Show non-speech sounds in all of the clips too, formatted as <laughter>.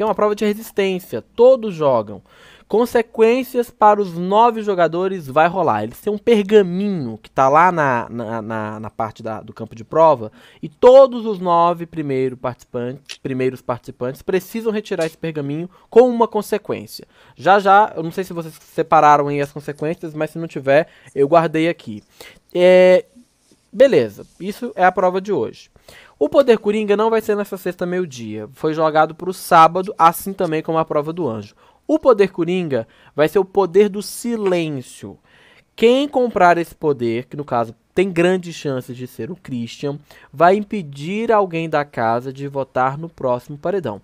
É uma prova de resistência. Todos jogam. Consequências para os nove jogadores vai rolar. Eles têm um pergaminho que está lá na, na, na, na parte da, do campo de prova. E todos os nove primeiro participantes, primeiros participantes precisam retirar esse pergaminho com uma consequência. Já já, eu não sei se vocês separaram aí as consequências, mas se não tiver, eu guardei aqui. É, beleza, isso é a prova de hoje. O Poder Coringa não vai ser nessa sexta meio-dia. Foi jogado para o sábado, assim também como a prova do anjo. O Poder Coringa vai ser o poder do silêncio. Quem comprar esse poder, que no caso tem grandes chances de ser o Christian, vai impedir alguém da casa de votar no próximo paredão.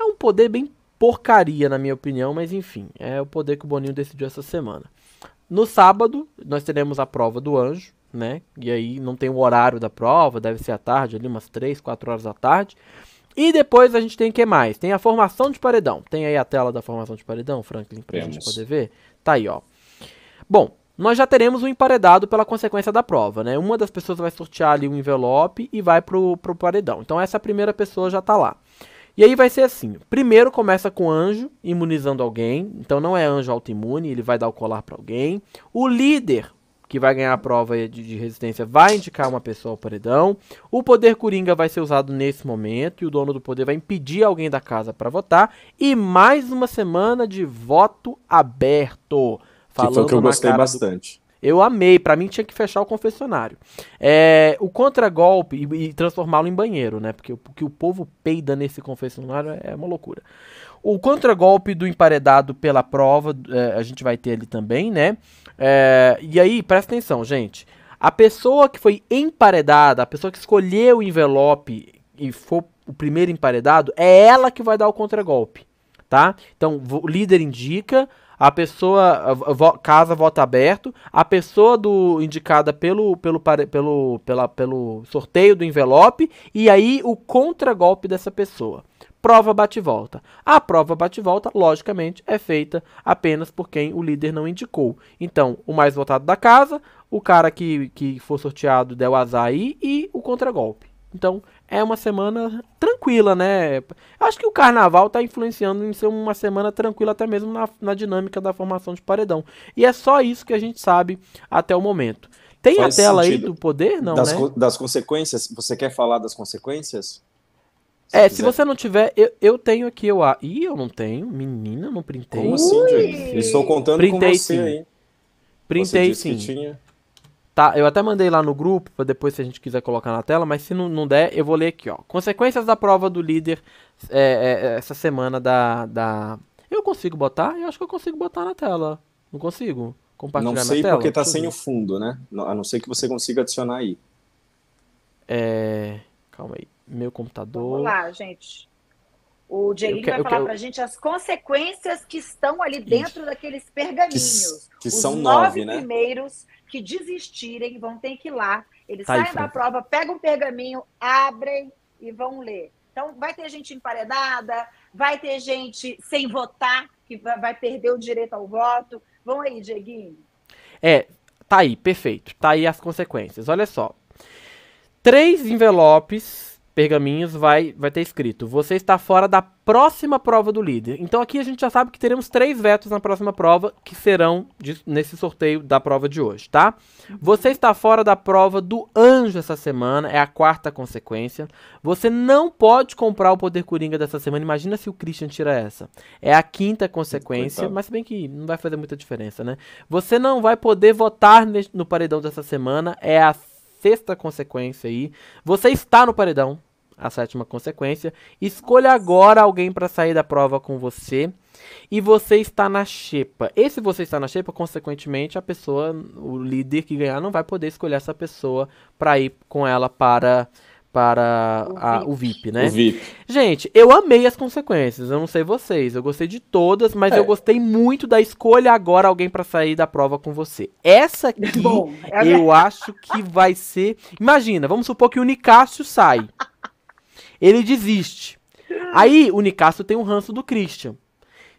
É um poder bem porcaria, na minha opinião, mas enfim, é o poder que o Boninho decidiu essa semana. No sábado, nós teremos a prova do anjo, né? E aí não tem o horário da prova, deve ser à tarde, ali umas 3, 4 horas da tarde. E depois a gente tem o que mais? Tem a formação de paredão. Tem aí a tela da formação de paredão, Franklin, pra Temos. gente poder ver? Tá aí, ó. Bom, nós já teremos um emparedado pela consequência da prova, né? Uma das pessoas vai sortear ali um envelope e vai pro, pro paredão. Então essa primeira pessoa já tá lá. E aí vai ser assim: primeiro começa com anjo imunizando alguém, então não é anjo autoimune, ele vai dar o colar para alguém. O líder que vai ganhar a prova de, de resistência, vai indicar uma pessoa ao paredão. O poder coringa vai ser usado nesse momento e o dono do poder vai impedir alguém da casa para votar. E mais uma semana de voto aberto. Falando que foi o que eu gostei bastante. Do eu amei, para mim tinha que fechar o confessionário. É, o contragolpe e, e transformá-lo em banheiro, né? Porque, que o povo peida nesse confessionário é, é uma loucura. O contragolpe do emparedado pela prova, é, a gente vai ter ali também, né? É, e aí, presta atenção, gente. A pessoa que foi emparedada, a pessoa que escolheu o envelope e foi o primeiro emparedado, é ela que vai dar o contragolpe, tá? Então, o líder indica, a pessoa casa voto aberto, a pessoa do indicada pelo pelo pelo pela, pelo sorteio do envelope e aí o contragolpe dessa pessoa. Prova bate-volta. A prova bate-volta, logicamente, é feita apenas por quem o líder não indicou. Então, o mais votado da casa, o cara que, que for sorteado der o azar aí e o contragolpe. Então, é uma semana tranquila, né? Eu acho que o carnaval tá influenciando em ser uma semana tranquila, até mesmo na, na dinâmica da formação de paredão. E é só isso que a gente sabe até o momento. Tem Faz a tela aí do poder, não, das, né? Co das consequências, você quer falar das consequências? Se é, quiser. se você não tiver, eu, eu tenho aqui, o a. ih, eu não tenho, menina, não printei. Como assim, Estou contando printei, com você sim. aí. Printei você sim. Tá, eu até mandei lá no grupo, para depois se a gente quiser colocar na tela, mas se não, não der, eu vou ler aqui, ó. Consequências da prova do líder é, é, é essa semana da, da... Eu consigo botar? Eu acho que eu consigo botar na tela. Não consigo? Compartilhar não sei na tela? porque tá sem o fundo, né? A não ser que você consiga adicionar aí. É... Calma aí. Meu computador... Vamos lá, gente. O Dieguinho vai falar para a pra gente as consequências que estão ali dentro Isso. daqueles pergaminhos. Que, que são nove, nove, né? primeiros que desistirem vão ter que ir lá. Eles tá saem aí, da prova, pegam um pergaminho, abrem e vão ler. Então, vai ter gente emparedada, vai ter gente sem votar, que vai perder o direito ao voto. Vão aí, Dieguinho. É, tá aí, perfeito. Tá aí as consequências. Olha só. Três envelopes pergaminhos vai, vai ter escrito: Você está fora da próxima prova do líder. Então aqui a gente já sabe que teremos três vetos na próxima prova, que serão de, nesse sorteio da prova de hoje, tá? Você está fora da prova do anjo essa semana, é a quarta consequência. Você não pode comprar o poder coringa dessa semana. Imagina se o Christian tira essa. É a quinta consequência, Coitado. mas bem que não vai fazer muita diferença, né? Você não vai poder votar no paredão dessa semana, é a sexta consequência aí. Você está no paredão, a sétima consequência. Escolha agora alguém para sair da prova com você. E você está na xepa. se você está na xepa, consequentemente, a pessoa, o líder que ganhar, não vai poder escolher essa pessoa para ir com ela para para a, o VIP, né? O VIP. Gente, eu amei as consequências. Eu não sei vocês, eu gostei de todas, mas é. eu gostei muito da escolha agora alguém para sair da prova com você. Essa <laughs> aqui, Bom, ela... É eu acho que vai ser. Imagina, vamos supor que o Nicásio sai, ele desiste. Aí o Nicásio tem um ranço do Christian.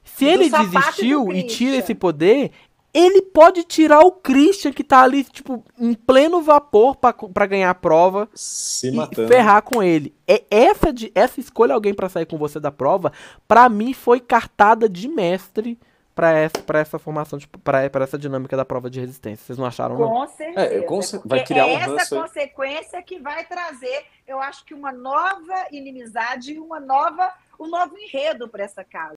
Se do ele desistiu e tira esse poder, ele pode tirar o Christian, que tá ali, tipo, em pleno vapor para ganhar a prova. Se e matando. ferrar com ele. É essa, de, essa escolha alguém para sair com você da prova, para mim foi cartada de mestre para essa, pra essa formação, para tipo, essa dinâmica da prova de resistência. Vocês não acharam, com não? Certeza, é, com certeza. vai criar é um essa consequência aí. que vai trazer, eu acho que uma nova inimizade e uma nova, um novo enredo para essa casa.